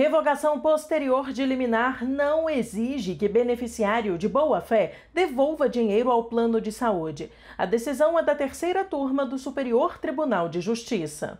Revogação posterior de liminar não exige que beneficiário de boa-fé devolva dinheiro ao plano de saúde. A decisão é da terceira turma do Superior Tribunal de Justiça.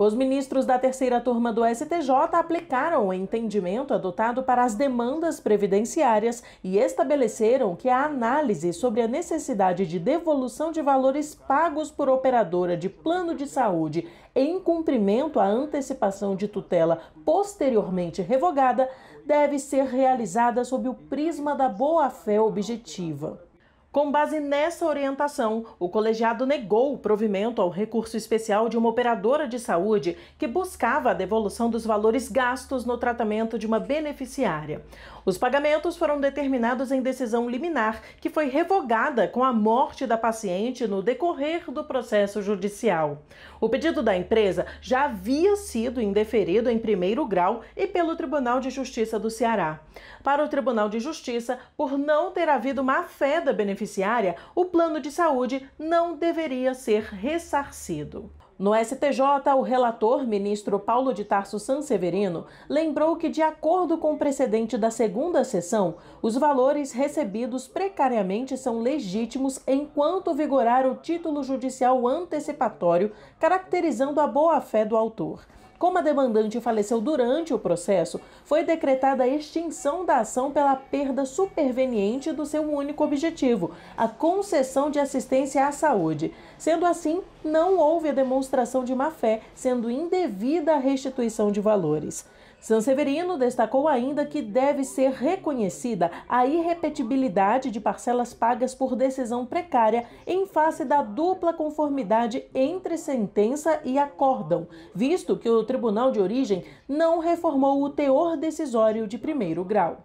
Os ministros da terceira turma do STJ aplicaram o entendimento adotado para as demandas previdenciárias e estabeleceram que a análise sobre a necessidade de devolução de valores pagos por operadora de plano de saúde em cumprimento à antecipação de tutela posteriormente revogada deve ser realizada sob o prisma da boa-fé objetiva. Com base nessa orientação, o colegiado negou o provimento ao recurso especial de uma operadora de saúde que buscava a devolução dos valores gastos no tratamento de uma beneficiária. Os pagamentos foram determinados em decisão liminar, que foi revogada com a morte da paciente no decorrer do processo judicial. O pedido da empresa já havia sido indeferido em primeiro grau e pelo Tribunal de Justiça do Ceará. Para o Tribunal de Justiça, por não ter havido má fé da beneficiária, beneficiária, o plano de saúde não deveria ser ressarcido. No STJ, o relator, ministro Paulo de Tarso Sanseverino, lembrou que, de acordo com o precedente da segunda sessão, os valores recebidos precariamente são legítimos enquanto vigorar o título judicial antecipatório, caracterizando a boa-fé do autor. Como a demandante faleceu durante o processo, foi decretada a extinção da ação pela perda superveniente do seu único objetivo, a concessão de assistência à saúde. Sendo assim, não houve a demonstração de má-fé, sendo indevida a restituição de valores. Sanseverino destacou ainda que deve ser reconhecida a irrepetibilidade de parcelas pagas por decisão precária em face da dupla conformidade entre sentença e acórdão, visto que o tribunal de origem não reformou o teor decisório de primeiro grau.